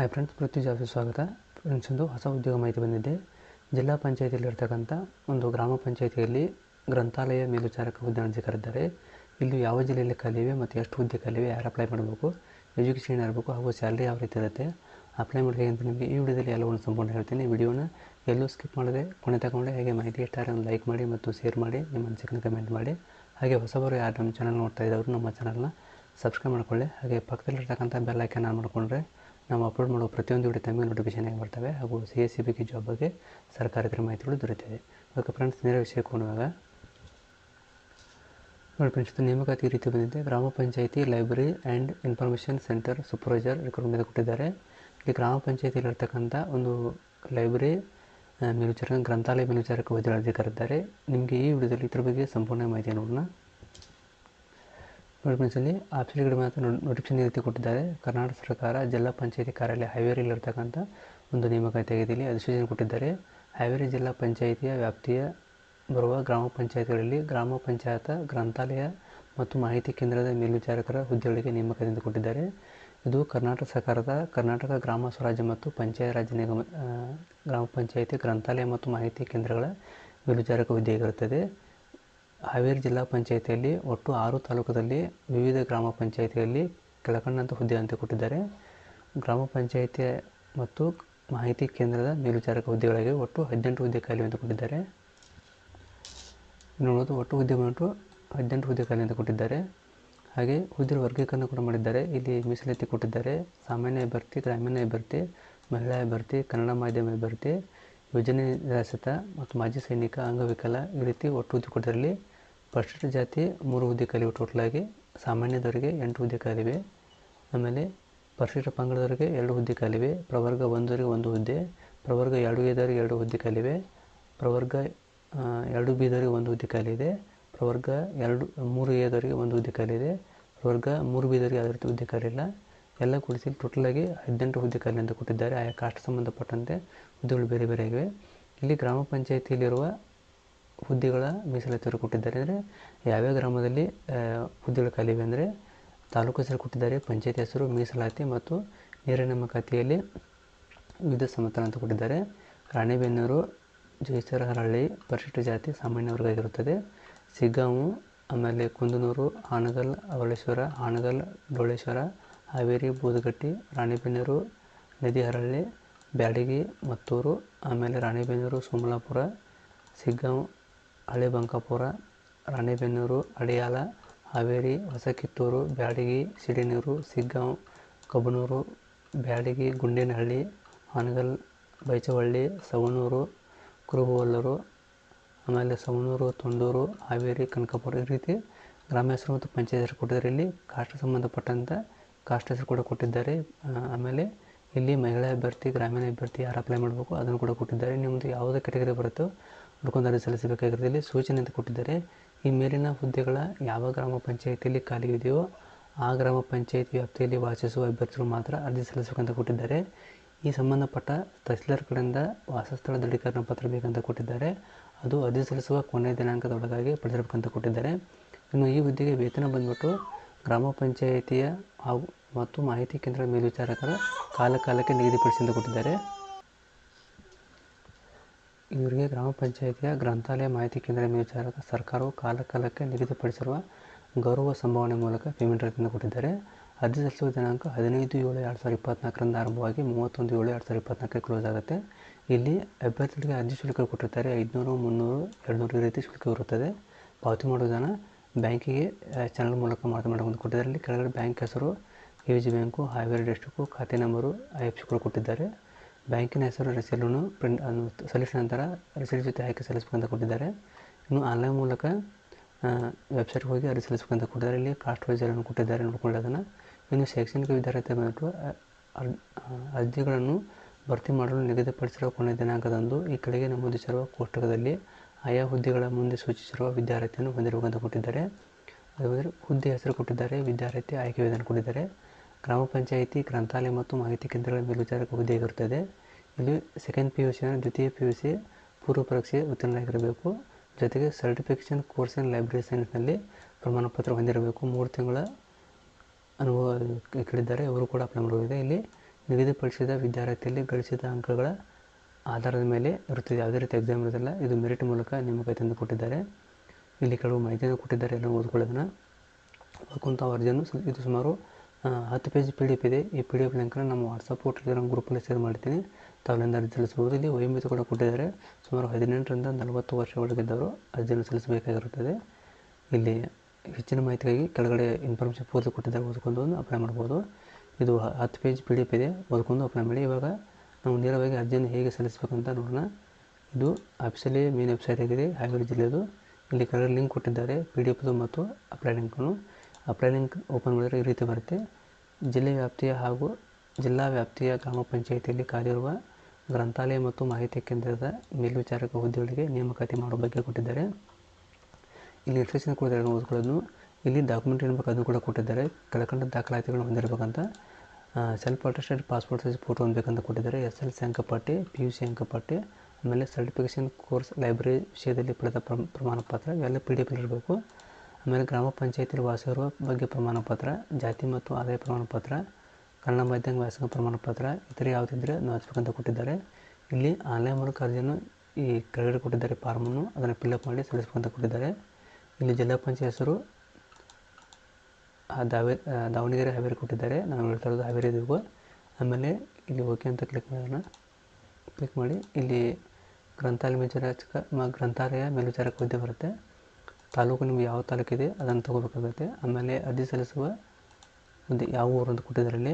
hi friends ಪೃಥ್ವಿ ಜಾಫಿ ಸ್ವಾಗತ friends ಒಂದು ಹೊಸ ಉದ್ಯೋಗ ಮಾಹಿತಿ ಬಂದಿದೆ ಜಿಲ್ಲಾ ಪಂಚಾಯತಿಯಲ್ಲಿರ್ತಕ್ಕಂಥ ಒಂದು ಗ್ರಾಮ ಪಂಚಾಯಿತಿಯಲ್ಲಿ ಗ್ರಂಥಾಲಯ ಮೇಲ್ವಿಚಾರಕ ಹುದ್ದೆ ಅರ್ಜಿ ಕರೆದಿದ್ದಾರೆ ಇಲ್ಲಿ ಯಾವ ಜಿಲ್ಲೆಯಲ್ಲಿ ಕಲಿವೆ ಮತ್ತು ಎಷ್ಟು ಹುದ್ದೆ ಕಲಿವೆ ಯಾರು ಅಪ್ಲೈ ಮಾಡಬೇಕು ಎಜುಕೇಷನ್ ಇರಬೇಕು ಹಾಗೂ ಸ್ಯಾಲ್ರಿ ಯಾವ ರೀತಿ ಇರುತ್ತೆ ಅಪ್ಲೈ ಮಾಡೋದು ಅಂತ ನಿಮಗೆ ಈ ವಿಡಿಯೋದಲ್ಲಿ ಒಂದು ಸಂಪೂರ್ಣ ಹೇಳ್ತೀನಿ ವಿಡಿಯೋನ ಎಲ್ಲೂ ಸ್ಕಿಪ್ ಮಾಡದೆ ಕೊನೆ ತಗೊಂಡೆ ಹಾಗೆ ಮಾಹಿತಿ ಇಷ್ಟ ಲೈಕ್ ಮಾಡಿ ಮತ್ತು ಶೇರ್ ಮಾಡಿ ನಿಮ್ಮ ಅನಿಸಿಕೆನ ಕಮೆಂಟ್ ಮಾಡಿ ಹಾಗೆ ಹೊಸಬರು ಯಾರು ನಮ್ಮ ಚಾನಲ್ ನೋಡ್ತಾ ಇದ್ದವರು ನಮ್ಮ ಚಾನಲ್ನ ಸಬ್ಸ್ಕ್ರೈಬ್ ಮಾಡಿಕೊಳ್ಳಿ ಹಾಗೆ ಪಕ್ಕದಲ್ಲಿರ್ತಕ್ಕಂಥ ಬೆಲ್ ಐಕನ್ ಆನ್ ಮಾಡಿಕೊಂಡ್ರೆ ನಾವು ಅಪ್ಲೋಡ್ ಮಾಡುವ ಪ್ರತಿಯೊಂದು ವಿಡಿಯೋ ತಮಗೆ ನೋಟಿಫಿಕೇಶನ್ ಆಗಿ ಬರ್ತವೆ ಹಾಗೂ C S C B job ಬಗ್ಗೆ ಮಾಹಿತಿ ಮಾಹಿತಿಗಳು ದೊರೆತಿದೆ ಓಕೆ ಫ್ರೆಂಡ್ಸ್ ನೇರ ವಿಷಯಕ್ಕೆ ಕೊಡುವಾಗ ನೋಡಿ ಫ್ರೆಂಡ್ಸ್ ನೇಮಕಾತಿ ರೀತಿ ಬಂದಿದೆ ಗ್ರಾಮ panchayat library and information centre supervisor recruitment ಕೊಟ್ಟಿದ್ದಾರೆ ಇಲ್ಲಿ ಗ್ರಾಮ ಪಂಚಾಯಿತಿಯಲ್ಲಿರ್ತಕ್ಕಂಥ ಒಂದು ಲೈಬ್ರರಿ ಮೇಲ್ವಿಚಾರಕ ಗ್ರಂಥಾಲಯ ಮೇಲ್ವಿಚಾರಕ ವೈದ್ಯಾಧಿಕಾರಿದ್ದಾರೆ ನಿಮಗೆ ಈ ವಿಡಿಯೋದಲ್ಲಿ ಇದ್ರ ಬಗ್ಗೆ ಸಂಪೂರ್ಣ ಮಾಹಿತಿ ನೋಡೋಣ ಮೆನ್ಸಲ್ಲಿ ಗಿಡ ಮಾತ್ರ ನೋಟಿಫಿಕೇಶನ್ ರೀತಿ ಕೊಟ್ಟಿದ್ದಾರೆ ಕರ್ನಾಟಕ ಸರ್ಕಾರ ಜಿಲ್ಲಾ ಪಂಚಾಯತಿ ಕಾರ್ಯಾಲಯ ಹಾವೇರಿಯಲ್ಲಿರ್ತಕ್ಕಂಥ ಒಂದು ನೇಮಕಾತಿಯಾಗಿದ್ದಲ್ಲಿ ಅಧಿಸೂಚನೆ ಕೊಟ್ಟಿದ್ದಾರೆ ಹಾವೇರಿ ಜಿಲ್ಲಾ ಪಂಚಾಯಿತಿಯ ವ್ಯಾಪ್ತಿಯ ಬರುವ ಗ್ರಾಮ ಪಂಚಾಯತ್ಗಳಲ್ಲಿ ಗ್ರಾಮ ಪಂಚಾಯತ ಗ್ರಂಥಾಲಯ ಮತ್ತು ಮಾಹಿತಿ ಕೇಂದ್ರದ ಮೇಲ್ವಿಚಾರಕರ ಹುದ್ದೆಗಳಿಗೆ ನೇಮಕಾತಿ ಕೊಟ್ಟಿದ್ದಾರೆ ಇದು ಕರ್ನಾಟಕ ಸರ್ಕಾರದ ಕರ್ನಾಟಕ ಗ್ರಾಮ ಸ್ವರಾಜ್ಯ ಮತ್ತು ಪಂಚಾಯತ್ ರಾಜ್ಯ ನಿಗಮ ಗ್ರಾಮ ಪಂಚಾಯಿತಿ ಗ್ರಂಥಾಲಯ ಮತ್ತು ಮಾಹಿತಿ ಕೇಂದ್ರಗಳ ಮೇಲ್ವಿಚಾರಕ ಹುದ್ದೆಯಾಗಿರುತ್ತದೆ ಹಾವೇರಿ ಜಿಲ್ಲಾ ಪಂಚಾಯಿತಿಯಲ್ಲಿ ಒಟ್ಟು ಆರು ತಾಲೂಕುದಲ್ಲಿ ವಿವಿಧ ಗ್ರಾಮ ಪಂಚಾಯಿತಿಯಲ್ಲಿ ಕೆಳಕಂಡಂಥ ಹುದ್ದೆ ಅಂತ ಕೊಟ್ಟಿದ್ದಾರೆ ಗ್ರಾಮ ಪಂಚಾಯಿತಿ ಮತ್ತು ಮಾಹಿತಿ ಕೇಂದ್ರದ ಮೇಲ್ವಿಚಾರಕ ಹುದ್ದೆಗಳಿಗೆ ಒಟ್ಟು ಹದಿನೆಂಟು ಹುದ್ದೆ ಖಾಲಿ ಅಂತ ಕೊಟ್ಟಿದ್ದಾರೆ ನೋಡೋದು ಒಟ್ಟು ಹುದ್ದೆ ಬಂದ್ಬಿಟ್ಟು ಹದಿನೆಂಟು ಹುದ್ದೆ ಖಾಲಿ ಅಂತ ಕೊಟ್ಟಿದ್ದಾರೆ ಹಾಗೆ ಹುದ್ದೆ ವರ್ಗೀಕರಣ ಕೂಡ ಮಾಡಿದ್ದಾರೆ ಇಲ್ಲಿ ಮೀಸಲಾತಿ ಕೊಟ್ಟಿದ್ದಾರೆ ಸಾಮಾನ್ಯ ಅಭ್ಯರ್ಥಿ ಗ್ರಾಮೀಣ ಅಭ್ಯರ್ಥಿ ಮಹಿಳಾ ಅಭ್ಯರ್ಥಿ ಕನ್ನಡ ಮಾಧ್ಯಮ ಅಭ್ಯರ್ಥಿ ಯೋಜನೆ ನಿರಾಶ್ರಿತ ಮತ್ತು ಮಾಜಿ ಸೈನಿಕ ಅಂಗವಿಕಲ ಈ ರೀತಿ ಒಟ್ಟು ಹುದ್ದೆ ಕೊಟ್ಟಿರಲಿ ಪರಿಶಿಷ್ಟ ಜಾತಿ ಮೂರು ಹುದ್ದೆ ಕಾಲಿವೆ ಟೋಟಲಾಗಿ ಸಾಮಾನ್ಯದವರಿಗೆ ಎಂಟು ಹುದ್ದೆ ಕಾಲಿವೆ ಆಮೇಲೆ ಪರಿಶಿಷ್ಟ ಪಂಗಡದವರಿಗೆ ಎರಡು ಹುದ್ದೆ ಕಾಲಿವೆ ಪ್ರವರ್ಗ ಒಂದರಿಗೆ ಒಂದು ಹುದ್ದೆ ಪ್ರವರ್ಗ ಎರಡು ಎದವರಿಗೆ ಎರಡು ಹುದ್ದೆ ಕಾಲಿವೆ ಪ್ರವರ್ಗ ಎರಡು ಬೀದರಿಗೆ ಒಂದು ಹುದ್ದೆ ಖಾಲಿ ಇದೆ ಪ್ರವರ್ಗ ಎರಡು ಮೂರು ಎದವರಿಗೆ ಒಂದು ಹುದ್ದೆ ಕಾಲಿದೆ ಇದೆ ಪ್ರವರ್ಗ ಮೂರು ಬೀದರಿಗೆ ಯಾವುದೇ ರೀತಿ ಹುದ್ದೆ ಕಾಲಿಲ್ಲ ಇಲ್ಲ ಎಲ್ಲ ಕೂಡಿಸಿ ಟೋಟಲಾಗಿ ಹದಿನೆಂಟು ಹುದ್ದೆ ಖಾಲಿ ಅಂತ ಕೊಟ್ಟಿದ್ದಾರೆ ಆಯಾ ಕಾಸ್ಟ್ ಸಂಬಂಧಪಟ್ಟಂತೆ ಹುದ್ದೆಗಳು ಬೇರೆ ಬೇರೆ ಆಗಿವೆ ಇಲ್ಲಿ ಗ್ರಾಮ ಪಂಚಾಯಿತಿಯಲ್ಲಿರುವ ಹುದ್ದೆಗಳ ಮೀಸಲಾತಿಯವರು ಕೊಟ್ಟಿದ್ದಾರೆ ಅಂದರೆ ಯಾವ್ಯಾವ ಗ್ರಾಮದಲ್ಲಿ ಹುದ್ದೆಗಳು ಖಾಲಿ ಅಂದರೆ ತಾಲೂಕು ಹೆಸರು ಕೊಟ್ಟಿದ್ದಾರೆ ಪಂಚಾಯತ್ ಹೆಸರು ಮೀಸಲಾತಿ ಮತ್ತು ನೇರ ನೇಮಕಾತಿಯಲ್ಲಿ ವಿವಿಧ ಸಮತಲ ಅಂತ ಕೊಟ್ಟಿದ್ದಾರೆ ರಾಣೆಬೆನ್ನೂರು ಹರಳ್ಳಿ ಪರಿಶಿಷ್ಟ ಜಾತಿ ಸಾಮಾನ್ಯ ವರ್ಗ ಆಗಿರುತ್ತದೆ ಸಿಗ್ಗಾಂವು ಆಮೇಲೆ ಕುಂದನೂರು ಹಾನಗಲ್ ಅವಳೇಶ್ವರ ಹಾನಗಲ್ ಡೋಳೇಶ್ವರ ಹಾವೇರಿ ಬೂದಗಟ್ಟಿ ರಾಣಿಬೆನ್ನೂರು ಹರಳ್ಳಿ ಬ್ಯಾಡಗಿ ಮತ್ತೂರು ಆಮೇಲೆ ರಾಣಿಬೆನ್ನೂರು ಸೋಮಲಾಪುರ ಸಿಗ್ಗಾಂವ್ ಹಳೆಬಂಕಾಪುರ, ರಾಣೆಬೆನ್ನೂರು, ಅಡಿಯಾಲ, ಹಾವೇರಿ, ಹೊಸಕಿತ್ತೂರು, ಬ್ಯಾಡಗಿ, ಸಿಡಿನೂರು, ಸಿಗ್ಗಾಂವ್ ಕಬನೂರು ಬ್ಯಾಡಗಿ, ಗುಂಡೇನಹಳ್ಳಿ, ಹಾನಗಲ್, ಬೈಚವಳ್ಳಿ ಸವಣೂರು, ಕುರುಹುವಲ್ಲೂರು ಆಮೇಲೆ ಸವಣೂರು, ತೊಂಡೂರು, ಹಾವೇರಿ, ಕನಕಪುರ ಈ ರೀತಿ ಗ್ರಾಮ ಹೆಸರು ಮತ್ತು ಪಂಚಾಯತ್ ಹೆಸರು ಕೊಟ್ಟಿದ್ದಾರೆ ಇಲ್ಲಿ ಕಾಸ್ಟ್ ಸಂಬಂಧಪಟ್ಟಂಥ ಕಾಸ್ಟ್ ಹೆಸರು ಕೂಡ ಕೊಟ್ಟಿದ್ದಾರೆ ಆಮೇಲೆ ಇಲ್ಲಿ ಮಹಿಳಾ ಅಭ್ಯರ್ಥಿ ಗ್ರಾಮೀಣ ಅಭ್ಯರ್ಥಿ ಯಾರು ಅಪ್ಲೈ ಮಾಡಬೇಕು ಅದನ್ನು ಕೂಡ ಕೊಟ್ಟಿದ್ದಾರೆ ನಿಮ್ಮದು ಯಾವುದೇ ಕೆಟಗರಿ ಬರುತ್ತೋ ಅರ್ಜಿ ಸಲ್ಲಿಸಬೇಕಾಗಿರುತ್ತೆ ಸೂಚನೆ ಅಂತ ಕೊಟ್ಟಿದ್ದಾರೆ ಈ ಮೇಲಿನ ಹುದ್ದೆಗಳ ಯಾವ ಗ್ರಾಮ ಪಂಚಾಯಿತಿಯಲ್ಲಿ ಖಾಲಿ ಇದೆಯೋ ಆ ಗ್ರಾಮ ಪಂಚಾಯತ್ ವ್ಯಾಪ್ತಿಯಲ್ಲಿ ವಾಸಿಸುವ ಅಭ್ಯರ್ಥಿಗಳು ಮಾತ್ರ ಅರ್ಜಿ ಸಲ್ಲಿಸಬೇಕಂತ ಕೊಟ್ಟಿದ್ದಾರೆ ಈ ಸಂಬಂಧಪಟ್ಟ ತಹಸೀಲ್ದಾರ್ ಕಡೆಯಿಂದ ವಾಸಸ್ಥಳ ದೃಢೀಕರಣ ಪತ್ರ ಬೇಕಂತ ಕೊಟ್ಟಿದ್ದಾರೆ ಅದು ಅರ್ಜಿ ಸಲ್ಲಿಸುವ ಕೊನೆಯ ದಿನಾಂಕದೊಳಗಾಗಿ ಒಳಗಾಗಿ ಕೊಟ್ಟಿದ್ದಾರೆ ಇನ್ನು ಈ ಹುದ್ದೆಗೆ ವೇತನ ಬಂದ್ಬಿಟ್ಟು ಗ್ರಾಮ ಪಂಚಾಯಿತಿಯ ಹಾಗೂ ಮತ್ತು ಮಾಹಿತಿ ಕೇಂದ್ರ ಮೇಲ್ವಿಚಾರಕರ ಕಾಲ ಕಾಲಕ್ಕೆ ಅಂತ ಕೊಟ್ಟಿದ್ದಾರೆ ಇವರಿಗೆ ಗ್ರಾಮ ಪಂಚಾಯಿತಿಯ ಗ್ರಂಥಾಲಯ ಮಾಹಿತಿ ಕೇಂದ್ರ ಮೇಲ್ವಿಚಾರಕ ಸರ್ಕಾರವು ಕಾಲಕಾಲಕ್ಕೆ ನಿಗದಿಪಡಿಸಿರುವ ಗೌರವ ಸಂಭಾವನೆ ಮೂಲಕ ಪೇಮೆಂಟ್ ರೈತನ ಕೊಟ್ಟಿದ್ದಾರೆ ಅರ್ಜಿ ಸಲ್ಲಿಸುವ ದಿನಾಂಕ ಹದಿನೈದು ಏಳು ಎರಡು ಸಾವಿರದ ಇಪ್ಪತ್ನಾಲ್ಕರಿಂದ ಆರಂಭವಾಗಿ ಮೂವತ್ತೊಂದು ಏಳು ಎರಡು ಸಾವಿರದ ಇಪ್ಪತ್ನಾಲ್ಕಕ್ಕೆ ಕ್ಲೋಸ್ ಆಗುತ್ತೆ ಇಲ್ಲಿ ಅಭ್ಯರ್ಥಿಗಳಿಗೆ ಅರ್ಜಿ ಶುಲ್ಕ ಕೊಟ್ಟಿರ್ತಾರೆ ಐದುನೂರು ಮುನ್ನೂರು ಎರಡು ನೂರು ರೀತಿ ಶುಲ್ಕ ಇರುತ್ತದೆ ಪಾವತಿ ಮಾಡುವ ದಿನ ಬ್ಯಾಂಕಿಗೆ ಚಾನಲ್ ಮೂಲಕ ಮಾತು ಮಾಡಬಹುದು ಕೊಟ್ಟಿದ್ದಾರೆ ಇಲ್ಲಿ ಕೆಳಗಡೆ ಬ್ಯಾಂಕ್ ಹೆಸರು V G bank Haveri district ಖಾತೆ ನಂಬರು ಐ ಎಫ್ ಸಿ ಕೊಟ್ಟಿದ್ದಾರೆ ಬ್ಯಾಂಕಿನ ಹೆಸರು ರಸೀಲುನು ಪ್ರಿಂಟ್ ಅನ್ನು ಸಲ್ಲಿಸಿದ ನಂತರ ರಸೀದಿ ಜೊತೆ ಆಯ್ಕೆ ಸಲ್ಲಿಸ್ಬೇಕಂತ ಕೊಟ್ಟಿದ್ದಾರೆ ಇನ್ನು ಆನ್ಲೈನ್ ಮೂಲಕ ವೆಬ್ಸೈಟ್ಗೆ ಹೋಗಿ ಅರ್ಜಿ ಸಲ್ಲಿಸಬೇಕಂತ ಕೊಟ್ಟಿದ್ದಾರೆ ಇಲ್ಲಿ ಕಾಸ್ಟ್ ವೈಸ್ ಕೊಟ್ಟಿದ್ದಾರೆ ನೋಡ್ಕೊಳ್ಳೋದನ್ನು ಇನ್ನು ಶೈಕ್ಷಣಿಕ ವಿದ್ಯಾರ್ಥಿ ಬಂದುಬಿಟ್ಟು ಅರ್ಜಿಗಳನ್ನು ಭರ್ತಿ ಮಾಡಲು ನಿಗದಿಪಡಿಸಿರುವ ಕೊನೆಯ ದಿನಾಂಕದಂದು ಈ ಕಡೆಗೆ ನಮೂದಿಸಿರುವ ಕೋಷ್ಟಕದಲ್ಲಿ ಆಯಾ ಹುದ್ದೆಗಳ ಮುಂದೆ ಸೂಚಿಸಿರುವ ವಿದ್ಯಾರ್ಥಿಯನ್ನು ಹೊಂದಿರಬೇಕಂತ ಕೊಟ್ಟಿದ್ದಾರೆ ಅದು ಹುದ್ದೆ ಹೆಸರು ಕೊಟ್ಟಿದ್ದಾರೆ ವಿದ್ಯಾರ್ಥಿ ಆಯ್ಕೆ ವಿಧಾನ ಕೊಟ್ಟಿದ್ದಾರೆ ಗ್ರಾಮ ಪಂಚಾಯಿತಿ ಗ್ರಂಥಾಲಯ ಮತ್ತು ಮಾಹಿತಿ ಕೇಂದ್ರಗಳ ಮೇಲ್ವಿಚಾರಕ ಹುದ್ದೆಯಾಗಿರುತ್ತದೆ ಇರುತ್ತದೆ ಇಲ್ಲಿ ಸೆಕೆಂಡ್ ಪಿ ಯು ಅಂದರೆ ದ್ವಿತೀಯ ಪಿ ಯು ಸಿ ಪೂರ್ವ ಪರೀಕ್ಷೆ ಉತ್ತೀರ್ಣರಾಗಿರಬೇಕು ಜೊತೆಗೆ ಸರ್ಟಿಫಿಕೇಷನ್ ಕೋರ್ಸ್ ಇನ್ ಲೈಬ್ರರಿ ಸೈನ್ಸ್ನಲ್ಲಿ ಪ್ರಮಾಣ ಪತ್ರ ಹೊಂದಿರಬೇಕು ಮೂರು ತಿಂಗಳ ಅನುಭವ ಕೇಳಿದ್ದಾರೆ ಅವರು ಕೂಡ ಅಪ್ಲೈ ಮಾಡಬಹುದು ಇಲ್ಲಿ ನಿಗದಿಪಡಿಸಿದ ವಿದ್ಯಾರ್ಥಿಯಲ್ಲಿ ಗಳಿಸಿದ ಅಂಕಗಳ ಆಧಾರದ ಮೇಲೆ ಇರುತ್ತದೆ ಯಾವುದೇ ರೀತಿ ಎಕ್ಸಾಮ್ ಇರೋದಿಲ್ಲ ಇದು ಮೆರಿಟ್ ಮೂಲಕ ನೇಮಕ ತಂದು ಕೊಟ್ಟಿದ್ದಾರೆ ಇಲ್ಲಿ ಕೆಲವು ಮಾಹಿತಿಯನ್ನು ಕೊಟ್ಟಿದ್ದಾರೆ ಎಲ್ಲ ಓದ್ಕೊಳ್ಳೋದನ್ನು ಕುಂತ ಅರ್ಜಿಯನ್ನು ಇದು ಸುಮಾರು ಹತ್ತು ಪೇಜ್ ಪಿ ಡಿ ಎಫ್ ಇದೆ ಈ ಪಿ ಡಿ ಎಫ್ ಲಿಂಕನ್ನು ನಮ್ಮ ವಾಟ್ಸಪ್ ಟೆಲಿಗ್ರಾಮ್ ಗ್ರೂಪಲ್ಲಿ ಶೇರ್ ಮಾಡ್ತೀನಿ ತಾವೆಲ್ಲರಿಂದ ಅರ್ಜಿ ಸಲ್ಲಿಸಬಹುದು ಇಲ್ಲಿ ವಯೋಮಿತಿ ಕೂಡ ಕೊಟ್ಟಿದ್ದಾರೆ ಸುಮಾರು ಹದಿನೆಂಟರಿಂದ ನಲವತ್ತು ವರ್ಷ ಒಳಗಿದ್ದವರು ಅರ್ಜಿಯನ್ನು ಸಲ್ಲಿಸಬೇಕಾಗಿರುತ್ತದೆ ಇಲ್ಲಿ ಹೆಚ್ಚಿನ ಮಾಹಿತಿಗಾಗಿ ಕೆಳಗಡೆ ಇನ್ಫಾರ್ಮೇಷನ್ ಪೂರ್ತಿ ಕೊಟ್ಟಿದ್ದಾರೆ ಓದ್ಕೊಂಡು ಅಪ್ಲೈ ಮಾಡ್ಬೋದು ಇದು ಹತ್ತು ಪೇಜ್ ಪಿ ಡಿ ಎಫ್ ಇದೆ ಓದ್ಕೊಂಡು ಅಪ್ಲೈ ಮಾಡಿ ಇವಾಗ ನಾವು ನೇರವಾಗಿ ಅರ್ಜಿಯನ್ನು ಹೇಗೆ ಸಲ್ಲಿಸಬೇಕಂತ ನೋಡೋಣ ಇದು ಆಫೀಸಲ್ಲಿ ಮೇನ್ ವೆಬ್ಸೈಟ್ ಆಗಿದೆ ಹಾವೇರಿ ಜಿಲ್ಲೆಯದು ಇಲ್ಲಿ ಕೆಳಗಡೆ ಲಿಂಕ್ ಕೊಟ್ಟಿದ್ದಾರೆ ಪಿ ಡಿ ಎಫ್ದು ಮತ್ತು ಅಪ್ಲೈ ಲಿಂಕನ್ನು ಅಪ್ಲೈ ಲಿಂಕ್ ಓಪನ್ ಮಾಡಿದರೆ ಈ ರೀತಿ ಬರುತ್ತೆ ಜಿಲ್ಲೆ ವ್ಯಾಪ್ತಿಯ ಹಾಗೂ ಜಿಲ್ಲಾ ವ್ಯಾಪ್ತಿಯ ಗ್ರಾಮ ಪಂಚಾಯಿತಿಯಲ್ಲಿ ಕಾಲಿರುವ ಗ್ರಂಥಾಲಯ ಮತ್ತು ಮಾಹಿತಿ ಕೇಂದ್ರದ ಮೇಲ್ವಿಚಾರಕ ಹುದ್ದೆಗಳಿಗೆ ನೇಮಕಾತಿ ಮಾಡುವ ಬಗ್ಗೆ ಕೊಟ್ಟಿದ್ದಾರೆ ಇಲ್ಲಿ ನಿರ್ದೇಶನ ಕೂಡ ಓದ್ಕೊಳ್ಳೋದು ಇಲ್ಲಿ ಡಾಕ್ಯುಮೆಂಟ್ ಏನಬೇಕು ಅದನ್ನು ಕೂಡ ಕೊಟ್ಟಿದ್ದಾರೆ ಕೆಳಕಂಡ ದಾಖಲಾತಿಗಳನ್ನು ಹೊಂದಿರಬೇಕಂತ self attested passport size photo ಹೊಂದಬೇಕಂತ ಕೊಟ್ಟಿದ್ದಾರೆ ಎಸ್ ಎಲ್ ಸಿ ಅಂಕಪಟ್ಟಿ ಪಿ ಯು ಸಿ ಅಂಕಪಟ್ಟಿ ಆಮೇಲೆ ಸರ್ಟಿಫಿಕೇಷನ್ ಕೋರ್ಸ್ ಲೈಬ್ರರಿ ವಿಷಯದಲ್ಲಿ ಪಡೆದ ಪ್ರಮಾಣ ಪತ್ರ ಇವೆಲ್ಲ ಪಿ ಡಿ ಎಫ್ ಇರಬೇಕು ಆಮೇಲೆ ಗ್ರಾಮ ಪಂಚಾಯತಿಯಲ್ಲಿ ವಾಸಿರುವ ಬಗ್ಗೆ ಪ್ರಮಾಣ ಪತ್ರ ಜಾತಿ ಮತ್ತು ಆದಾಯ ಪ್ರಮಾಣ ಪತ್ರ ಕನ್ನಡ ಮಾಧ್ಯಮ ವ್ಯಾಸಂಗ ಪ್ರಮಾಣ ಪತ್ರ ಇತರೆ ಯಾವುದಿದ್ದರೆ ನಾವು ಹಚ್ಬೇಕಂತ ಕೊಟ್ಟಿದ್ದಾರೆ ಇಲ್ಲಿ ಆನ್ಲೈನ್ ಮೂಲಕ ಅರ್ಜಿಯನ್ನು ಈ ಕೆಳಗಡೆ ಕೊಟ್ಟಿದ್ದಾರೆ ಫಾರ್ಮನ್ನು ಅದನ್ನು ಫಿಲ್ಅಪ್ ಮಾಡಿ ಸಲ್ಲಿಸ್ಬೇಕಂತ ಕೊಟ್ಟಿದ್ದಾರೆ ಇಲ್ಲಿ ಜಿಲ್ಲಾ ಪಂಚಾಯತ್ ಹೆಸರು ದಾವೆ ದಾವಣಗೆರೆ ಹಾವೇರಿ ಕೊಟ್ಟಿದ್ದಾರೆ ನಾವು ಹೇಳ್ತಾ ಇರೋದು ಹಾವೇರಿ ಆಮೇಲೆ ಇಲ್ಲಿ ಓಕೆ ಅಂತ ಕ್ಲಿಕ್ ಮಾಡೋಣ ಕ್ಲಿಕ್ ಮಾಡಿ ಇಲ್ಲಿ ಗ್ರಂಥಾಲಯ ಮೇಲ್ವಿಚಾರಕ ಗ್ರಂಥಾಲಯ ಮೇಲ್ವಿಚಾರಕ ಹುದ್ದೆ ಬರುತ್ತೆ ತಾಲೂಕು ನಿಮ್ಗೆ ಯಾವ ತಾಲೂಕಿದೆ ಅದನ್ನು ತಗೋಬೇಕಾಗುತ್ತೆ ಆಮೇಲೆ ಅರ್ಜಿ ಸಲ್ಲಿಸುವ ಒಂದು ಯಾವ ಊರು ಅಂತ ಕೊಟ್ಟಿದ್ದರಲ್ಲಿ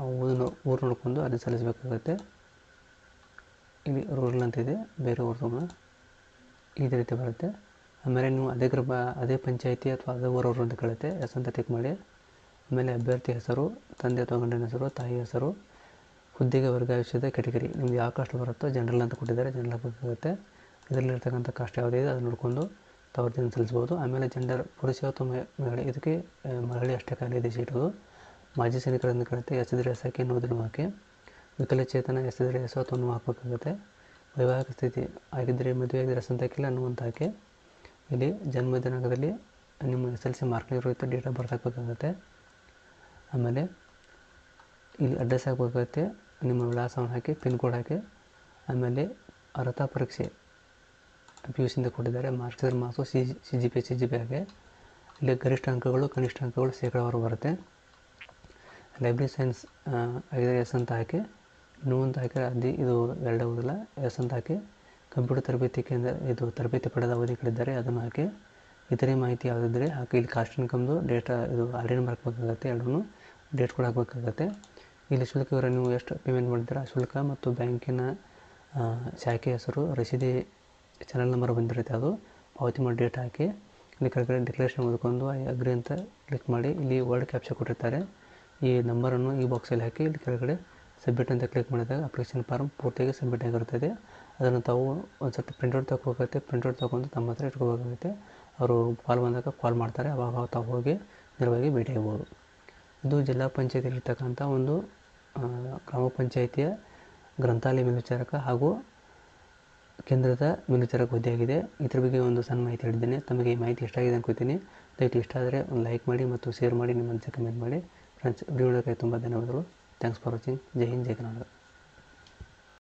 ಆ ಊರಿನ ಊರು ನೋಡಿಕೊಂಡು ಅರ್ಜಿ ಸಲ್ಲಿಸಬೇಕಾಗುತ್ತೆ ಇಲ್ಲಿ ರೂರಲ್ ಅಂತಿದೆ ಬೇರೆ ಊರು ತಗೋಣ ಇದೇ ರೀತಿ ಬರುತ್ತೆ ಆಮೇಲೆ ನೀವು ಅದೇ ಗ್ರಬ ಅದೇ ಪಂಚಾಯಿತಿ ಅಥವಾ ಅದೇ ಊರವರು ಅಂತ ಕೇಳುತ್ತೆ ಹೆಸರು ಟಿಕ್ ಮಾಡಿ ಆಮೇಲೆ ಅಭ್ಯರ್ಥಿ ಹೆಸರು ತಂದೆ ಅಥವಾ ಗಂಡನ ಹೆಸರು ತಾಯಿ ಹೆಸರು ಹುದ್ದೆಗೆ ವರ್ಗಾಯಿಸಿದ ಕೆಟಗರಿ ನಿಮ್ಗೆ ಯಾವ ಕಾಸ್ಟ್ ಬರುತ್ತೋ ಜನರಲ್ ಅಂತ ಕೊಟ್ಟಿದ್ದಾರೆ ಜನರಲ್ ಬೇಕಾಗುತ್ತೆ ಅದರಲ್ಲಿರ್ತಕ್ಕಂಥ ಕಾಸ್ಟ್ ಇದೆ ಅದನ್ನು ನೋಡಿಕೊಂಡು ದೌರ್ಜನ್ಯ ಸಲ್ಲಿಸ್ಬೋದು ಆಮೇಲೆ ಜೆಂಡರ್ ಪುರುಷ ಅಥವಾ ಮಹಿಳೆ ಇದಕ್ಕೆ ಮರಳಿ ಅಷ್ಟೇ ಕಾಲಿದೆ ಸೀಟು ಮಾಜಿ ಸೈನಿಕರನ್ನು ಕರೆತೆ ಎಸೆದರೆ ಎಸಕ್ಕೆ ನೋದನ್ನು ಹಾಕಿ ವಿಕಲಚೇತನ ಎಸೆದರೆ ಎಸ್ ಅಥವಾ ಹಾಕಬೇಕಾಗುತ್ತೆ ವೈವಾಹಿಕ ಸ್ಥಿತಿ ಆಗಿದ್ದರೆ ಮದುವೆ ಆಗಿದ್ದರೆ ಸಂತಕ್ಕಿಲ್ಲ ಅನ್ನುವಂಥ ಹಾಕಿ ಇಲ್ಲಿ ಜನ್ಮ ದಿನಾಂಕದಲ್ಲಿ ನಿಮ್ಮ ಎಸ್ ಎಲ್ ಸಿ ಮಾರ್ಕ್ನಿರುತ್ತೆ ಡೇಟ್ ಆಫ್ ಬರ್ತ್ ಹಾಕಬೇಕಾಗುತ್ತೆ ಆಮೇಲೆ ಇಲ್ಲಿ ಅಡ್ರೆಸ್ ಹಾಕಬೇಕಾಗುತ್ತೆ ನಿಮ್ಮ ವಿಳಾಸವನ್ನು ಹಾಕಿ ಪಿನ್ ಕೋಡ್ ಹಾಕಿ ಆಮೇಲೆ ಅರ್ಹತಾ ಪರೀಕ್ಷೆ ಪಿ ಯು ಸಿಯಿಂದ ಕೊಟ್ಟಿದ್ದಾರೆ marks marks C C G P C G P ಹಾಗೆ ಇಲ್ಲಿ ಗರಿಷ್ಠ ಅಂಕಗಳು ಕನಿಷ್ಠ ಅಂಕಗಳು ಶೇಕಡಾವಾರು ಬರುತ್ತೆ ಲೈಬ್ರರಿ ಸೈನ್ಸ್ ಐದರ ಎಸ್ ಅಂತ ಹಾಕಿ ನೂ ಅಂತ ಹಾಕಿ ಅದಿ ಇದು ಎರಡಾವುದಿಲ್ಲ ಎಸ್ ಅಂತ ಹಾಕಿ ಕಂಪ್ಯೂಟರ್ ತರಬೇತಿ ಕೇಂದ್ರ ಇದು ತರಬೇತಿ ಪಡೆದ ಅವಧಿಗಳಿದ್ದಾರೆ ಅದನ್ನು ಹಾಕಿ ಇತರೆ ಮಾಹಿತಿ ಯಾವುದಿದ್ದರೆ ಹಾಕಿ ಇಲ್ಲಿ ಕಾಸ್ಟ್ ಇನ್ಕಮ್ದು ಡೇಟಾ ಇದು ಆರ್ಡರ್ ಮಾಡ್ಬೇಕಾಗತ್ತೆ ಎರಡೂ ಡೇಟ್ ಕೂಡ ಹಾಕ್ಬೇಕಾಗತ್ತೆ ಇಲ್ಲಿ ಶುಲ್ಕ ವಿವರ ನೀವು ಎಷ್ಟು ಪೇಮೆಂಟ್ ಮಾಡಿದ್ದೀರಾ ಶುಲ್ಕ ಮತ್ತು ಬ್ಯಾಂಕಿನ ಶಾಖೆ ಹೆಸರು ರಸೀದಿ ಚಾನಲ್ ನಂಬರ್ ಬಂದಿರುತ್ತೆ ಅದು ಪಾವತಿ ಮಾಡಿ ಡೇಟ್ ಹಾಕಿ ಇಲ್ಲಿ ಕೆಳಗಡೆ ಡಿಕ್ಲರೇಷನ್ ಓದ್ಕೊಂಡು ಐ ಅಗ್ರಿ ಅಂತ ಕ್ಲಿಕ್ ಮಾಡಿ ಇಲ್ಲಿ ವರ್ಡ್ ಕ್ಯಾಪ್ಚರ್ ಕೊಟ್ಟಿರ್ತಾರೆ ಈ ನಂಬರನ್ನು ಈ ಬಾಕ್ಸಲ್ಲಿ ಹಾಕಿ ಇಲ್ಲಿ ಕೆಳಗಡೆ ಸಬ್ಮಿಟ್ ಅಂತ ಕ್ಲಿಕ್ ಮಾಡಿದಾಗ ಅಪ್ಲಿಕೇಶನ್ ಫಾರ್ಮ್ ಪೂರ್ತಿಯಾಗಿ ಸಬ್ಮಿಟ್ ಆಗಿರುತ್ತದೆ ಅದನ್ನು ತಾವು ಒಂದು ಸ್ವಲ್ಪ ಪ್ರಿಂಟೌಟ್ ತಗೋಬೇಕಾಗುತ್ತೆ ಪ್ರಿಂಟೌಟ್ ತೊಗೊಂಡು ತಮ್ಮ ಹತ್ರ ಇಟ್ಕೋಬೇಕಾಗುತ್ತೆ ಅವರು ಕಾಲ್ ಬಂದಾಗ ಕಾಲ್ ಮಾಡ್ತಾರೆ ಅವಾಗ ತಾವು ಹೋಗಿ ನೇರವಾಗಿ ಆಗ್ಬೋದು ಇದು ಜಿಲ್ಲಾ ಪಂಚಾಯತಿಲಿರ್ತಕ್ಕಂಥ ಒಂದು ಗ್ರಾಮ ಪಂಚಾಯಿತಿಯ ಗ್ರಂಥಾಲಯ ಮೇಲ್ವಿಚಾರಕ ಹಾಗೂ ಕೇಂದ್ರದ ಮುನ್ನೆಚ್ಚರಕ ಹುದ್ದೆಯಾಗಿದೆ ಇದರ ಬಗ್ಗೆ ಒಂದು ಸಣ್ಣ ಮಾಹಿತಿ ಹೇಳಿದ್ದೇನೆ ತಮಗೆ ಈ ಮಾಹಿತಿ ಆಗಿದೆ ಅನ್ಕೋತೀನಿ ದಯವಿಟ್ಟು ಇಷ್ಟ ಆದರೆ ಒಂದು ಲೈಕ್ ಮಾಡಿ ಮತ್ತು ಶೇರ್ ಮಾಡಿ ನಿಮ್ಮ ಮನಸ್ಸಿಗೆ ಕಮೆಂಟ್ ಮಾಡಿ ಫ್ರೆಂಡ್ಸ್ ವಿಡಿಯೋ ತುಂಬ ಧನ್ಯವಾದಗಳು thanks for watching Jai Hind Jai Karnataka